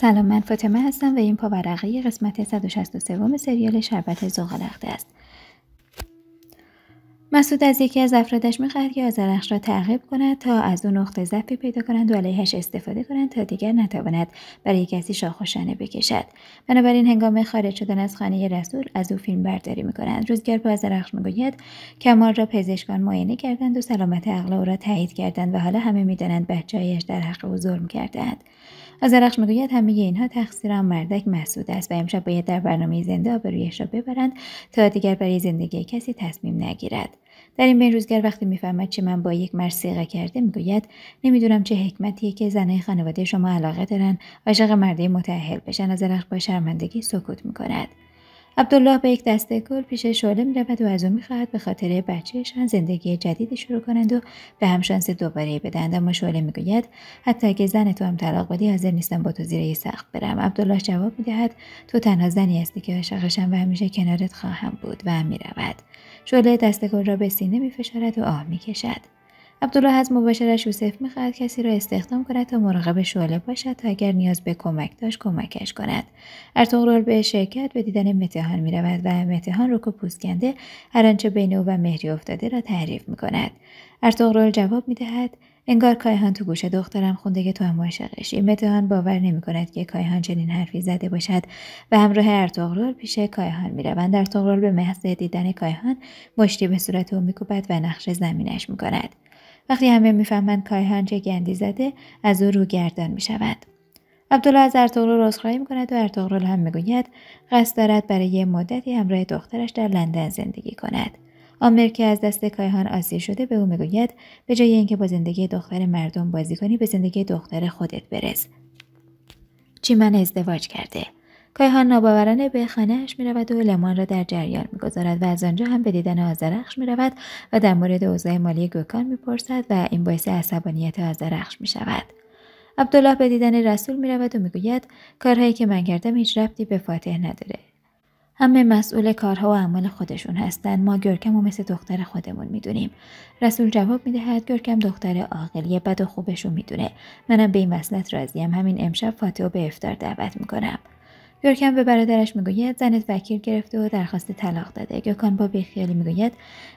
سلام من فاطمه هستم و این پاورقی قسمت 163 سریال شربت زغالخته است مسعود از یکی از افرادش میخواهد که آزرخش را تعقیب کند تا از او نقطه ضعفی پیدا کنند و علیهش استفاده کنند تا دیگر نتواند برای کسی شاخوشانه بکشد بنابراین هنگام خارج شدن از خانه رسول از او فیلم برداری میکنند روزگر به آزرخش میگوید کمال را پزشکان معاینه کردند و سلامت عقل او را تایید کردند و حالا همه میدانند بچههایش در حق او ظلم کردهاند آزرخش میگوید همه اینها تقصیر آن مردک مسعود است و امشب باید در برنامه زنده آبرویش را ببرند تا دیگر برای زندگی کسی تصمیم نگیرد در این بین روزگر وقتی میفهمد چه من با یک مرد سیغه کرده میگوید نمیدونم چه حکمتیه که زنهای خانواده شما علاقه دارن عاشق مرده متعهل بشن از رخ با شرمندگی سکوت میکند عبدالله به یک دسته گل پیش شعله می رود و از او میخواهد به خاطر بچهشان زندگی جدیدی شروع کنند و به هم شانس دوباره بدهند اما شعله میگوید حتی اگه زن تو هم طلاق بدی حاضر نیستم با تو زیر سخت برم عبدالله جواب میدهد تو تنها زنی هستی که عاشقشم و همیشه کنارت خواهم بود و میرود شعله دسته گل را به سینه میفشارد و آه میکشد عبدالله از مباشرش یوسف میخواهد کسی را استخدام کند تا مراقب شعله باشد تا اگر نیاز به کمک داشت کمکش کند ارتغرل به شرکت به دیدن متهان میرود و متهان رو و پوسکنده هر آنچه بین او و مهری افتاده را تعریف میکند ارتغرل جواب میدهد انگار کایهان تو گوش دخترم خونده که تو هم عاشقشی متحان باور نمی که کایهان چنین حرفی زده باشد و همراه ارتغرل پیش کایهان می روند ارتغرل به محض دیدن کایهان مشتی به صورت او میکوبد و نقش زمینش می وقتی همه میفهمند کایهان چه گندی زده از او رو گردان میشود عبدالله از ارتغرل عذرخواهی میکند و ارتغرل هم میگوید قصد دارد برای یه مدتی همراه دخترش در لندن زندگی کند آمر که از دست کایهان آسیر شده به او میگوید به جای اینکه با زندگی دختر مردم بازی کنی به زندگی دختر خودت برس چی من ازدواج کرده کایهان ناباورانه به خانهاش میرود و لمان را در جریان میگذارد و از آنجا هم به دیدن آزرخش میرود و در مورد اوضاع مالی گوکان میپرسد و این باعث عصبانیت آزرخش شود. عبدالله به دیدن رسول میرود و میگوید کارهایی که من کردم هیچ ربطی به فاتح نداره همه مسئول کارها و اعمال خودشون هستند ما گرکم و مثل دختر خودمون میدونیم رسول جواب میدهد گرکم دختر عاقلی بد و خوبشون میدونه منم به این راضیم همین امشب فاتحو به افتار دعوت میکنم یورکن به برادرش میگوید زنت وکیل گرفته و درخواست طلاق داده گکان با بیخیالی میگوید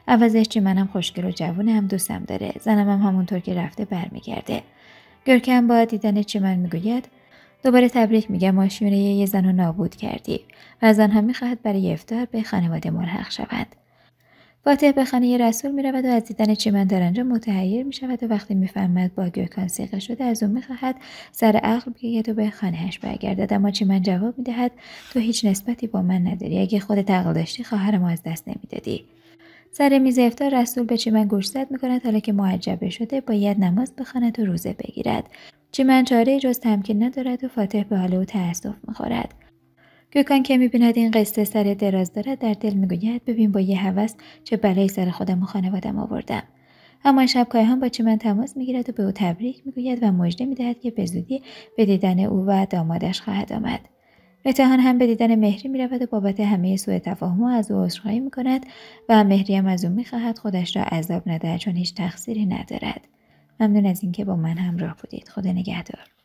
عوضش چی منم خوشگل و جوونم هم دوستم داره زنم هم همونطور که رفته برمیگرده گرکن با دیدن چی من میگوید دوباره تبریک میگم ماشینه یه زن رو نابود کردی و زن هم میخواهد برای افتار به خانواده ملحق شوند فاتح به خانه رسول می رود و از دیدن چمن در آنجا متحیر می شود و وقتی میفهمد با گرکان سیغه شده از او میخواهد سر عقل بیاید و به خانهش برگردد اما چمن جواب دهد تو هیچ نسبتی با من نداری اگه خود تقل داشتی خواهرم از دست نمیدادی سر میز افتار رسول به چمن گوشزد میکند حالا که معجبه شده باید نماز بخواند و روزه بگیرد چمن چاره جز تمکین ندارد و فاتح به حال او تأسف میخورد گوکان که میبیند این قصه سر دراز دارد در دل میگوید ببین با یه هوس چه بلایی سر خودم و خانوادم آوردم اما شب کایهان با چی من تماس میگیرد و به او تبریک میگوید و مژده میدهد که به زودی به دیدن او و دامادش خواهد آمد اتحان هم به دیدن مهری میرود و بابت همه سوء تفاهم از او عذرخواهی میکند و مهری هم از او میخواهد خودش را عذاب ندهد چون هیچ تقصیری ندارد ممنون از اینکه با من همراه بودید خدا نگهدار